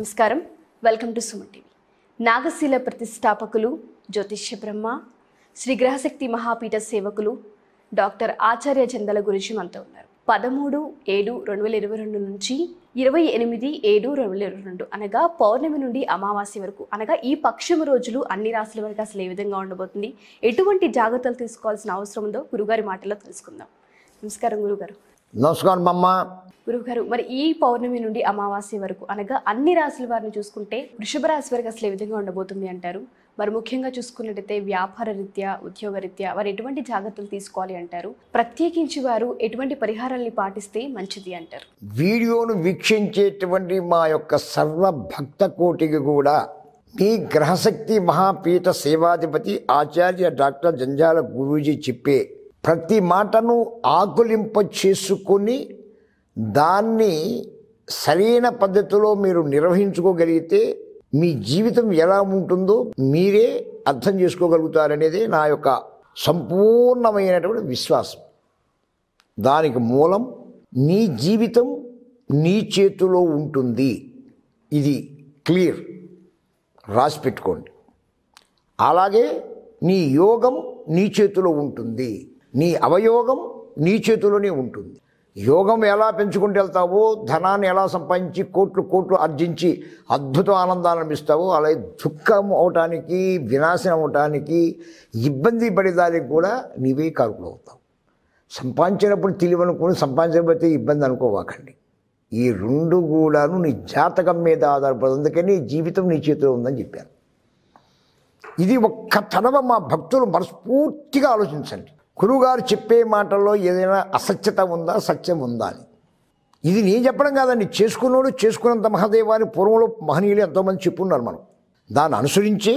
నమస్కారం welcome to Suman TV నాగశీల ప్రతిష్టాపకులు జ్యోతిష్య బ్రహ్మ శ్రీ గ్రహశక్తి మహాపీఠ సేవకులు డాక్టర్ ఆచార్య చందల గురించి మనతో ఉన్నారు పదమూడు ఏడు రెండు వేల ఇరవై రెండు నుంచి ఇరవై ఎనిమిది ఏడు రెండు వేల ఇరవై రెండు అనగా పౌర్ణమి నుండి అమావాస్య వరకు అనగా ఈ పక్షము రోజులు అన్ని రాశుల వరకు అసలు ఏ విధంగా ఉండబోతుంది ఎటువంటి జాగ్రత్తలు తీసుకోవాల్సిన అవసరం ఉందో గురుగారి మాటల్లో తెలుసుకుందాం నమస్కారం గురుగారు నమస్కారం అమ్మ గురువుగారు మరి ఈ పౌర్ణమి నుండి అమావాస్య వరకు అనగా అన్ని రాశుల వారిని చూసుకుంటే వృషభ రాశి వరకు అసలు ఏ విధంగా ఉండబోతుంది అంటారు మరి ముఖ్యంగా చూసుకున్నట్టయితే వ్యాపార రీత్యా ఉద్యోగ రీత్యా వారు ఎటువంటి జాగ్రత్తలు తీసుకోవాలి అంటారు ప్రత్యేకించి వారు ఎటువంటి పరిహారాన్ని పాటిస్తే మంచిది అంటారు వీడియోను వీక్షించేటువంటి మా యొక్క సర్వ భక్త కోటికి కూడా మీ గ్రహశక్తి మహాపీఠ సేవాధిపతి ఆచార్య డాక్టర్ జంజాల గురూజీ చెప్పే ప్రతి మాటను ఆకులింప చేసుకొని దాన్ని సరైన పద్ధతిలో మీరు నిర్వహించుకోగలిగితే మీ జీవితం ఎలా ఉంటుందో మీరే అర్థం చేసుకోగలుగుతారనేది నా యొక్క సంపూర్ణమైనటువంటి విశ్వాసం దానికి మూలం నీ జీవితం నీ చేతిలో ఉంటుంది ఇది క్లియర్ రాసి పెట్టుకోండి అలాగే నీ యోగం నీ చేతిలో ఉంటుంది నీ అవయోగం నీ చేతిలోనే ఉంటుంది యోగం ఎలా పెంచుకుంటూ వెళ్తావో ధనాన్ని ఎలా సంపాదించి కోట్లు కోట్లు ఆర్జించి అద్భుత ఆనందాలు అనిపిస్తావో అలాగే దుఃఖం అవటానికి వినాశనం అవటానికి ఇబ్బంది పడేదానికి కూడా నీవే కారుకులు అవుతావు సంపాదించినప్పుడు తెలివనుకుని సంపాదించకపోతే ఇబ్బంది అనుకోవాకండి ఈ రెండు కూడాను నీ జాతకం మీద ఆధారపడి అందుకని జీవితం నీ చేతిలో ఉందని చెప్పాను ఇది ఒక్క తడవ మా భక్తులు మనస్ఫూర్తిగా ఆలోచించండి గురువుగారు చెప్పే మాటల్లో ఏదైనా అసత్యత ఉందా సత్యం ఉందా అని ఇది నేను చెప్పడం కాదండి చేసుకున్నోడు చేసుకున్నంత మహాదేవాన్ని పూర్వంలో మహనీయులు ఎంతోమంది చెప్పున్నారు మనం దాన్ని అనుసరించి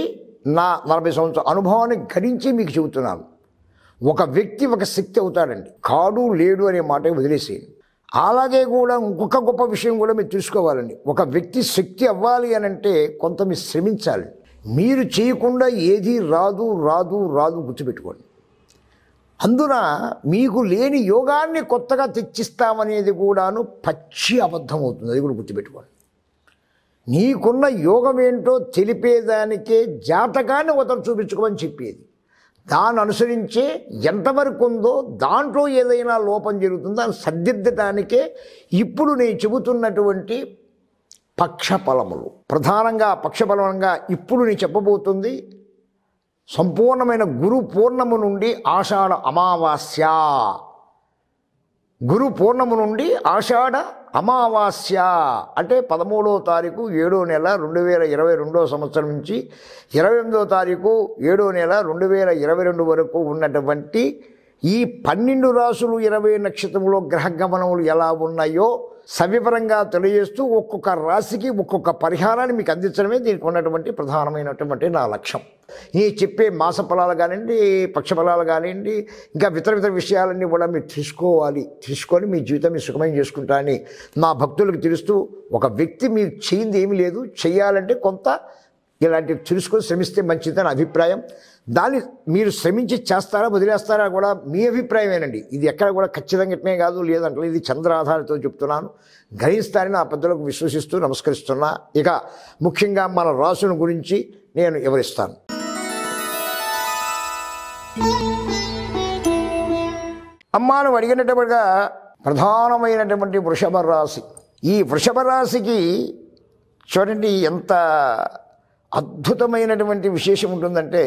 నా నలభై సంవత్సరాల అనుభవాన్ని గరించి మీకు చెబుతున్నాను ఒక వ్యక్తి ఒక శక్తి అవుతాడండి కాడు లేడు అనే మాట వదిలేసి అలాగే కూడా ఇంకొక గొప్ప విషయం కూడా మీరు తెలుసుకోవాలండి ఒక వ్యక్తి శక్తి అవ్వాలి అని అంటే కొంత మీరు శ్రమించాలి మీరు చేయకుండా ఏది రాదు రాదు రాదు గుర్తుపెట్టుకోండి అందున మీకు లేని యోగాన్ని కొత్తగా తెచ్చిస్తామనేది కూడాను పచ్చి అబద్ధం అవుతుంది అది కూడా గుర్తుపెట్టుకోండి నీకున్న యోగం ఏంటో తెలిపేదానికే జాతకాన్ని ఒకరు చూపించుకోమని చెప్పేది దాన్ని అనుసరించే ఎంతవరకు ఉందో దాంట్లో ఏదైనా లోపం జరుగుతుందో దాన్ని సర్దిద్దటానికే ఇప్పుడు నేను చెబుతున్నటువంటి పక్షఫలములు ప్రధానంగా పక్షఫలంగా ఇప్పుడు నేను చెప్పబోతుంది సంపూర్ణమైన గురు పూర్ణము నుండి ఆషాఢ అమావాస్య గురు పూర్ణము నుండి ఆషాఢ అమావాస్య అంటే పదమూడవ తారీఖు ఏడో నెల రెండు వేల ఇరవై రెండో సంవత్సరం నుంచి ఇరవై ఎనిమిదో తారీఖు ఏడో నెల రెండు వేల ఇరవై రెండు వరకు ఉన్నటువంటి ఈ పన్నెండు రాసులు ఇరవై నక్షత్రంలో గ్రహగమనములు ఎలా ఉన్నాయో సవివరంగా తెలియజేస్తూ ఒక్కొక్క రాశికి ఒక్కొక్క పరిహారాన్ని మీకు అందించడమే దీనికి ఉన్నటువంటి ప్రధానమైనటువంటి నా లక్ష్యం ఈ చెప్పే మాస ఫలాలు కానివ్వండి పక్ష ఫలాలు కానివ్వండి ఇంకా ఇతర ఇతర విషయాలన్నీ కూడా మీరు తీసుకోవాలి తీసుకొని మీ జీవితం మీరు సుఖమయం చేసుకుంటారని మా భక్తులకు తెలుస్తూ ఒక వ్యక్తి మీరు చేయింది ఏమీ లేదు చేయాలంటే కొంత ఇలాంటివి తెలుసుకొని శ్రమిస్తే మంచిదని అభిప్రాయం దాన్ని మీరు శ్రమించి చేస్తారా వదిలేస్తారా కూడా మీ అభిప్రాయమేనండి ఇది ఎక్కడ కూడా ఖచ్చితంగా కాదు లేదంటే ఇది చంద్రాధారితో చెప్తున్నాను గ్రహిస్తారని ఆ పెద్దలకు విశ్వసిస్తూ నమస్కరిస్తున్నా ఇక ముఖ్యంగా మన రాసును గురించి నేను వివరిస్తాను అమ్మ నువ్వు అడిగినట్టుగా ప్రధానమైనటువంటి వృషభ రాశి ఈ వృషభ రాశికి చూడండి ఎంత అద్భుతమైనటువంటి విశేషం ఉంటుందంటే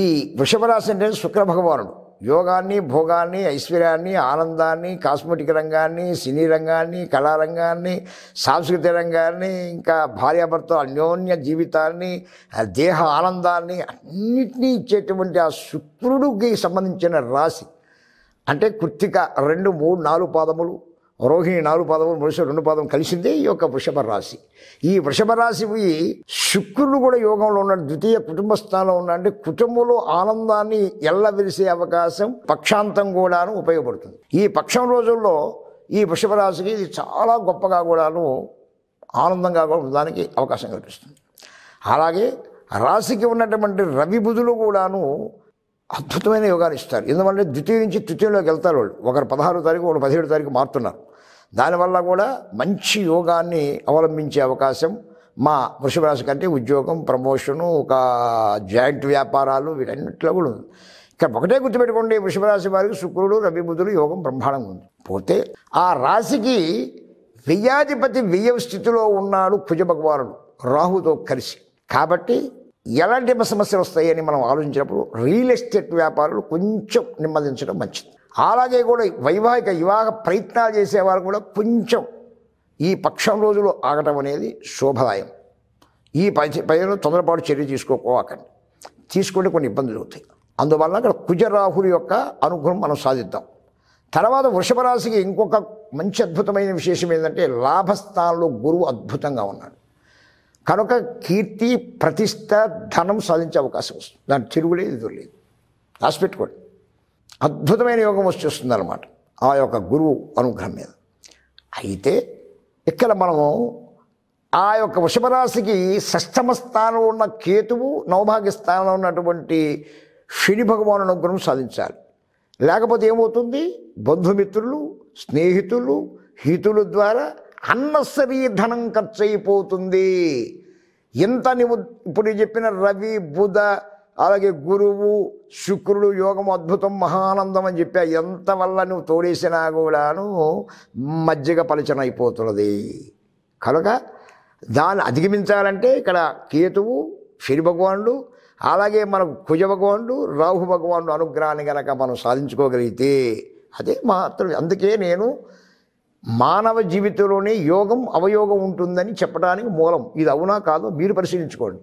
ఈ వృషభ రాశి అంటే శుక్రభగవానుడు యోగాన్ని భోగాన్ని ఐశ్వర్యాన్ని ఆనందాన్ని కాస్మెటిక్ రంగాన్ని సినీ రంగాన్ని కళారంగాన్ని సాంస్కృతిక రంగాన్ని ఇంకా భార్యాభర్త అన్యోన్య జీవితాన్ని దేహ ఆనందాన్ని అన్నిటినీ ఇచ్చేటువంటి ఆ శుక్రుడికి సంబంధించిన రాశి అంటే కృత్తిక రెండు మూడు నాలుగు పాదములు రోహిణి నాలుగు పాదము వృష రెండు పాదం కలిసిందే ఈ యొక్క వృషభ రాశి ఈ వృషభ పోయి శుక్రుడు కూడా యోగంలో ఉన్నాడు ద్వితీయ కుటుంబ స్థానంలో ఉన్నాడు అంటే కుటుంబంలో ఆనందాన్ని ఎల్లవిరిసే అవకాశం పక్షాంతం కూడాను ఉపయోగపడుతుంది ఈ పక్షం రోజుల్లో ఈ వృషభ రాశికి ఇది చాలా గొప్పగా కూడాను ఆనందంగా కూడా ఉండడానికి అవకాశం కల్పిస్తుంది అలాగే రాశికి ఉన్నటువంటి రవి బుధులు కూడాను అద్భుతమైన యోగాలు ఇస్తారు ఎందుకంటే ద్వితీయ నుంచి తృతీయంలోకి వెళ్తారు వాళ్ళు ఒకరు పదహారు తారీఖు ఒకరు పదిహేడు తారీఖు మారుతున్నారు దానివల్ల కూడా మంచి యోగాన్ని అవలంబించే అవకాశం మా వృషభ రాశి కంటే ఉద్యోగం ప్రమోషను ఒక జాయింట్ వ్యాపారాలు వీటన్నిట్లో కూడా ఉంది ఇక్కడ ఒకటే గుర్తుపెట్టుకోండి వృషభ రాశి వారికి శుక్రుడు రవి బుధుడు యోగం బ్రహ్మాండంగా ఉంది పోతే ఆ రాశికి వ్యయాధిపతి వ్యయ స్థితిలో ఉన్నాడు కుజ భగవానుడు రాహుతో కలిసి కాబట్టి ఎలాంటి సమస్యలు వస్తాయని మనం ఆలోచించినప్పుడు రియల్ ఎస్టేట్ వ్యాపారులు కొంచెం నిమ్మదించడం మంచిది అలాగే కూడా వైవాహిక వివాహ ప్రయత్నాలు చేసేవారు కూడా కొంచెం ఈ పక్షం రోజులు ఆగటం అనేది శోభదాయం ఈ పైన తొందరపాటు చర్య తీసుకోకండి తీసుకుంటే కొన్ని ఇబ్బందులు అవుతాయి అందువల్ల అక్కడ కుజరాహుల యొక్క అనుగ్రహం మనం సాధిద్దాం తర్వాత వృషభ రాశికి ఇంకొక మంచి అద్భుతమైన విశేషం ఏంటంటే లాభస్థానంలో గురువు అద్భుతంగా ఉన్నాడు కనుక కీర్తి ప్రతిష్ట ధనం సాధించే అవకాశం వస్తుంది దాని తిరుగులేదు ఎదురు లేదు రాసిపెట్టుకోండి అద్భుతమైన యోగం వచ్చేస్తుంది అనమాట ఆ యొక్క గురువు అనుగ్రహం మీద అయితే ఇక్కడ మనము ఆ యొక్క వృషభరాశికి షష్టమ స్థానంలో ఉన్న కేతువు నవభాగ్య స్థానంలో ఉన్నటువంటి శని భగవాను అనుగ్రహం సాధించాలి లేకపోతే ఏమవుతుంది బంధుమిత్రులు స్నేహితులు హితుల ద్వారా అన్నసరీ ధనం ఖర్చు అయిపోతుంది ఎంత నువ్వు ఇప్పుడు చెప్పిన రవి బుధ అలాగే గురువు శుక్రుడు యోగం అద్భుతం మహానందం అని చెప్పా ఎంతవల్ల నువ్వు తోడేసినా కూడాను మజ్జిగ పలచనైపోతున్నది కనుక దాన్ని అధిగమించాలంటే ఇక్కడ కేతువు శని భగవానుడు అలాగే మనకు కుజ భగవానుడు రాహు భగవానుడు అనుగ్రహాన్ని కనుక మనం సాధించుకోగలిగితే అదే మాత్రం అందుకే నేను మానవ జీవితంలోనే యోగం అవయోగం ఉంటుందని చెప్పడానికి మూలం ఇది అవునా కాదో మీరు పరిశీలించుకోండి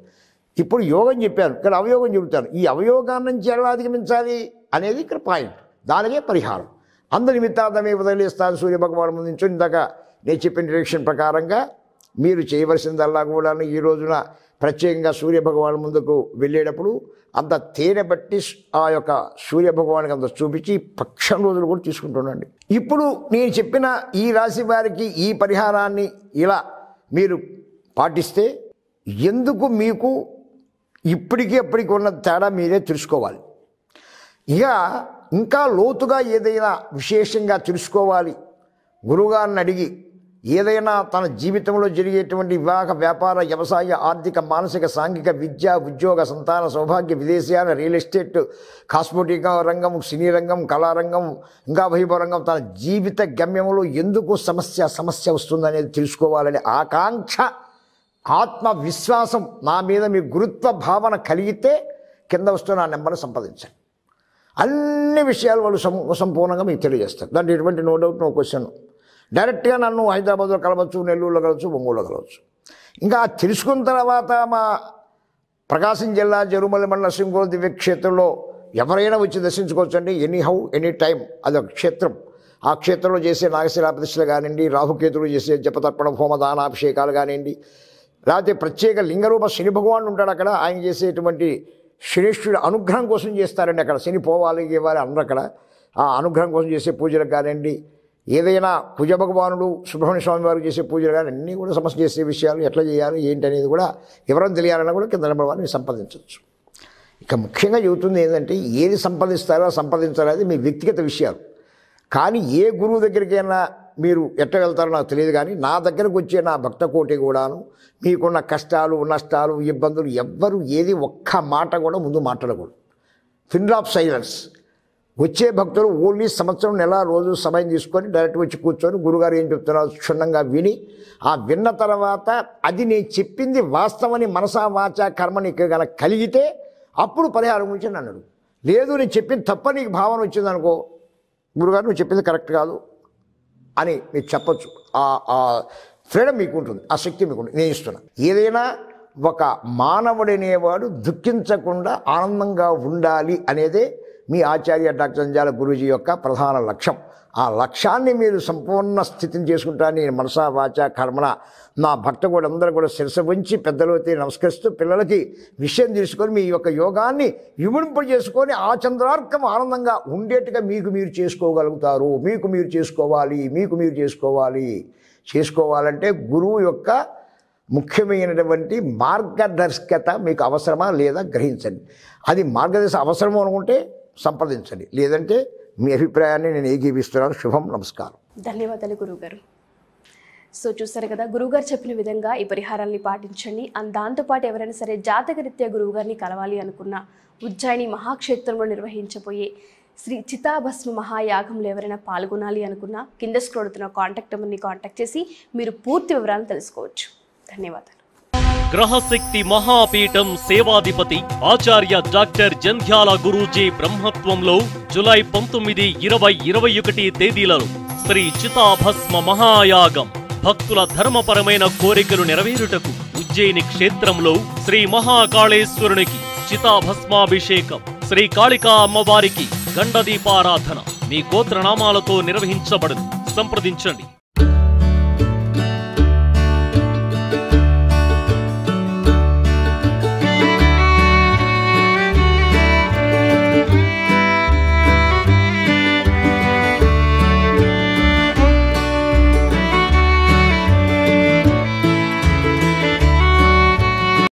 ఇప్పుడు యోగం చెప్పారు ఇక్కడ అవయోగం చెబుతారు ఈ అవయోగాన్ని నుంచి ఎలా అధిగమించాలి అనేది ఇక్కడ పాయింట్ దానికే పరిహారం అందరి నిమిత్తార్థమే వదిలేస్తాను సూర్యభగవాన్ ముందు నుంచి ఇందాక నేను చెప్పిన డిరెక్షన్ ప్రకారంగా మీరు చేయవలసిందల్లా కూడా ఈ రోజున ప్రత్యేకంగా సూర్యభగవాన్ ముందుకు వెళ్ళేటప్పుడు అంత తేనె బట్టి ఆ యొక్క సూర్యభగవానికి అంత చూపించి పక్షం రోజులు కూడా తీసుకుంటుండండి ఇప్పుడు నేను చెప్పిన ఈ రాశి వారికి ఈ పరిహారాన్ని ఇలా మీరు పాటిస్తే ఎందుకు మీకు ఇప్పటికీ ఎప్పటికీ ఉన్న తేడా మీరే తెలుసుకోవాలి ఇక ఇంకా లోతుగా ఏదైనా విశేషంగా తెలుసుకోవాలి గురువుగారిని అడిగి ఏదైనా తన జీవితంలో జరిగేటువంటి వివాహ వ్యాపార వ్యవసాయ ఆర్థిక మానసిక సాంఘిక విద్య ఉద్యోగ సంతాన సౌభాగ్య విదేశీయాన రియల్ ఎస్టేట్ కాస్మోటిక్ రంగం సినీ రంగం కళారంగం ఇంకా వైభవ రంగం తన జీవిత గమ్యంలో ఎందుకు సమస్య సమస్య వస్తుందనేది తెలుసుకోవాలనే ఆకాంక్ష ఆత్మవిశ్వాసం నా మీద మీ గురుత్వ భావన కలిగితే కింద వస్తున్న ఆ నెంబర్ని సంపాదించండి అన్ని విషయాలు వాళ్ళు సం సంపూర్ణంగా మీకు తెలియజేస్తారు దాంట్లో ఎటువంటి నో డౌట్ నో క్వశ్చన్ డైరెక్ట్గా నన్ను హైదరాబాద్లో కలవచ్చు నెల్లూరులో కలవచ్చు ఒంగోలులో కలవచ్చు ఇంకా తెలుసుకున్న తర్వాత మా ప్రకాశం జిల్లా జరుమల్లి మండల శ్రీంగోలు దివ్యక్షేత్రంలో ఎవరైనా వచ్చి దర్శించుకోవచ్చండి ఎనీ హౌ ఎనీ టైం ఒక క్షేత్రం ఆ క్షేత్రంలో చేసే నాగశిలా ప్రతిష్టలు కానివ్వండి రాహుకేతులు చేసే జపతర్పణ హోమదానాభిషేకాలు కానివ్వండి లేకపోతే ప్రత్యేక లింగరూప శని భగవాన్ ఉంటాడు అక్కడ ఆయన చేసేటువంటి శ్రేష్ఠుడి అనుగ్రహం కోసం చేస్తారండి అక్కడ శని పోవాలి ఇవ్వాలి అందరూ అక్కడ ఆ అనుగ్రహం కోసం చేసే పూజలకు కానివ్వండి ఏదైనా కుజ భగవానుడు సుబ్రహ్మణ్య స్వామి వారు చేసే పూజలు కానీ అన్నీ కూడా సమస్య చేసే విషయాలు ఎట్లా చేయాలి ఏంటి అనేది కూడా వివరం తెలియాలన్నా కూడా కింద నెంబర్ వారిని సంపాదించవచ్చు ఇక ముఖ్యంగా చెబుతుంది ఏంటంటే ఏది సంపాదిస్తారో సంపాదించాలనేది మీ వ్యక్తిగత విషయాలు కానీ ఏ గురువు దగ్గరికైనా మీరు ఎట్ట వెళ్తారో నాకు తెలియదు కానీ నా దగ్గరకు వచ్చే నా భక్త కోటి కూడాను మీకున్న కష్టాలు నష్టాలు ఇబ్బందులు ఎవ్వరు ఏది ఒక్క మాట కూడా ముందు మాట్లాడకూడదు ఫిన్ ఆఫ్ సైలెన్స్ వచ్చే భక్తులు ఓన్లీ సంవత్సరం నెల రోజు సమయం తీసుకొని డైరెక్ట్ వచ్చి కూర్చొని గురుగారు ఏం చెప్తున్నారో క్షుణ్ణంగా విని ఆ విన్న తర్వాత అది నేను చెప్పింది వాస్తవని మనసా వాచ కర్మ నీకు గల కలిగితే అప్పుడు పరిహారం గురించి నన్ను లేదు నేను చెప్పింది తప్ప నీకు భావన వచ్చిందనుకో గురుగారు నువ్వు చెప్పింది కరెక్ట్ కాదు అని మీరు చెప్పచ్చు ఆ ఫ్రీడమ్ మీకు ఉంటుంది ఆ శక్తి మీకు ఉంటుంది నేను ఇస్తున్నా ఏదైనా ఒక మానవుడనేవాడు దుఃఖించకుండా ఆనందంగా ఉండాలి అనేదే మీ ఆచార్య డాక్టర్ అంజాల గురూజీ యొక్క ప్రధాన లక్ష్యం ఆ లక్ష్యాన్ని మీరు సంపూర్ణ స్థితిని చేసుకుంటాను నేను మనసా వాచ కర్మణ నా భక్త కూడా అందరూ కూడా శిరస ఉంచి పెద్దలతో నమస్కరిస్తూ పిల్లలకి విషయం తెలుసుకొని మీ యొక్క యోగాన్ని చేసుకొని ఆ చంద్రార్కం ఆనందంగా ఉండేట్టుగా మీకు మీరు చేసుకోగలుగుతారు మీకు మీరు చేసుకోవాలి మీకు మీరు చేసుకోవాలి చేసుకోవాలంటే గురువు యొక్క ముఖ్యమైనటువంటి మార్గదర్శకత మీకు అవసరమా లేదా గ్రహించండి అది మార్గదర్శ అవసరము అనుకుంటే సంప్రదించండి లేదంటే మీ అభిప్రాయాన్ని నేను ఏకీపిస్తున్నాను శుభం నమస్కారం ధన్యవాదాలు గురువుగారు సో చూసారు కదా గురువుగారు చెప్పిన విధంగా ఈ పరిహారాన్ని పాటించండి అండ్ దాంతోపాటు ఎవరైనా సరే జాతకరీత్యా గురువుగారిని కలవాలి అనుకున్న ఉజ్జాయిని మహాక్షేత్రంలో నిర్వహించబోయే శ్రీ చితాభస్మ మహాయాగంలో ఎవరైనా పాల్గొనాలి అనుకున్నా కింద స్క్రోడుతున్న కాంటాక్ట్ నెంబర్ని కాంటాక్ట్ చేసి మీరు పూర్తి వివరాలను తెలుసుకోవచ్చు ధన్యవాదాలు గ్రహశక్తి మహాపీఠం సేవాధిపతి ఆచార్య డాక్టర్ జంధ్యాల గురూజీ బ్రహ్మత్వంలో జులై పంతొమ్మిది ఇరవై ఇరవై ఒకటి తేదీలలో శ్రీ చితాభస్మ మహాయాగం భక్తుల ధర్మపరమైన కోరికలు నెరవేరుటకు ఉజ్జయిని క్షేత్రంలో శ్రీ మహాకాళేశ్వరునికి చితాభస్మాభిషేకం శ్రీ కాళికా అమ్మవారికి గండదీపారాధన మీ గోత్రనామాలతో నిర్వహించబడదు సంప్రదించండి